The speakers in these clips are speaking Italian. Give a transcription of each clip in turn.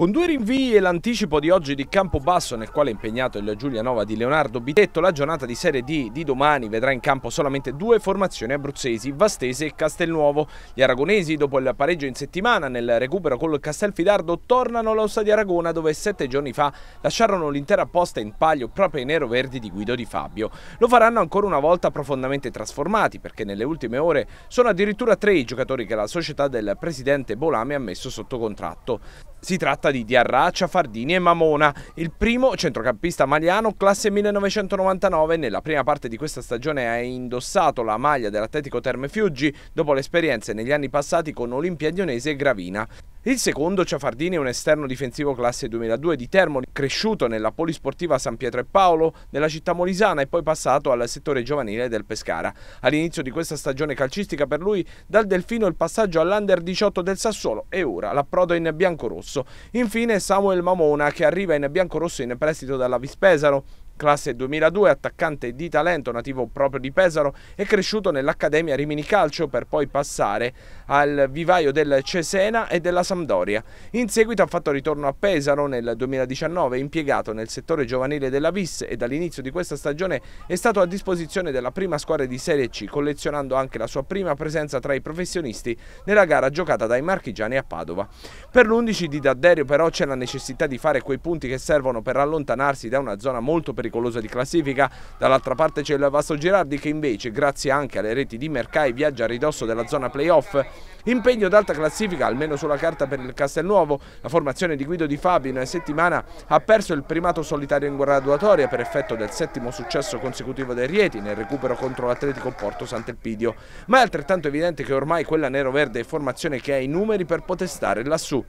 Con due rinvii e l'anticipo di oggi di Campobasso nel quale è impegnato il Giulianova di Leonardo Bitetto, la giornata di Serie D di domani vedrà in campo solamente due formazioni abruzzesi, Vastese e Castelnuovo. Gli aragonesi dopo il pareggio in settimana nel recupero col Castelfidardo tornano all'Osta di Aragona dove sette giorni fa lasciarono l'intera posta in palio proprio ai nero-verdi di Guido Di Fabio. Lo faranno ancora una volta profondamente trasformati perché nelle ultime ore sono addirittura tre i giocatori che la società del presidente Bolame ha messo sotto contratto. Si tratta di Diarraccia, Fardini e Mamona, il primo centrocampista maliano classe 1999. Nella prima parte di questa stagione ha indossato la maglia dell'Atletico Terme Fiuggi dopo le esperienze negli anni passati con Olimpia Dionese e Gravina. Il secondo Ciafardini è un esterno difensivo classe 2002 di Termoli, cresciuto nella polisportiva San Pietro e Paolo, nella città molisana e poi passato al settore giovanile del Pescara. All'inizio di questa stagione calcistica per lui, dal Delfino il passaggio all'Under 18 del Sassuolo e ora l'approdo in biancorosso. Infine Samuel Mamona che arriva in biancorosso in prestito dalla Vispesaro. Classe 2002, attaccante di talento nativo proprio di Pesaro, e cresciuto nell'Accademia Rimini Calcio per poi passare al vivaio del Cesena e della Sampdoria. In seguito ha fatto ritorno a Pesaro nel 2019, impiegato nel settore giovanile della Vis e dall'inizio di questa stagione è stato a disposizione della prima squadra di Serie C, collezionando anche la sua prima presenza tra i professionisti nella gara giocata dai marchigiani a Padova. Per l'11 di Dadderio però c'è la necessità di fare quei punti che servono per allontanarsi da una zona molto pericolosa pericolosa di classifica, dall'altra parte c'è il Vasto Girardi che invece grazie anche alle reti di Mercai viaggia a ridosso della zona playoff. Impegno d'alta classifica almeno sulla carta per il Castelnuovo, la formazione di Guido Di Fabio in una settimana ha perso il primato solitario in graduatoria per effetto del settimo successo consecutivo del Rieti nel recupero contro l'Atletico Porto Sant'Elpidio, ma è altrettanto evidente che ormai quella nero-verde è formazione che ha i numeri per potestare lassù.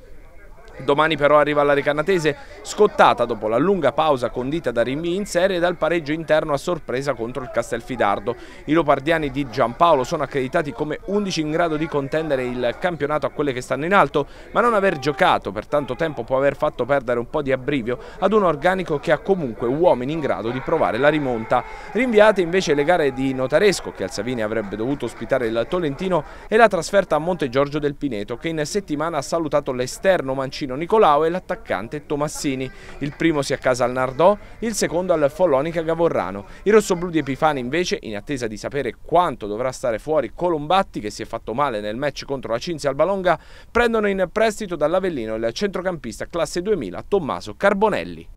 Domani però arriva la Recanatese scottata dopo la lunga pausa condita da rinvii in serie e dal pareggio interno a sorpresa contro il Castelfidardo. I lopardiani di Giampaolo sono accreditati come 11 in grado di contendere il campionato a quelle che stanno in alto, ma non aver giocato per tanto tempo può aver fatto perdere un po' di abbrivio ad un organico che ha comunque uomini in grado di provare la rimonta. Rinviate invece le gare di Notaresco che al Savini avrebbe dovuto ospitare il Tolentino e la trasferta a Monte Giorgio del Pineto che in settimana ha salutato l'esterno mancino Martino Nicolao e l'attaccante Tomassini. Il primo si accasa al Nardò, il secondo al Follonica Gavorrano. I rossoblù di Epifani invece, in attesa di sapere quanto dovrà stare fuori Colombatti, che si è fatto male nel match contro la Cinzia Albalonga, prendono in prestito dall'Avellino il centrocampista classe 2000 Tommaso Carbonelli.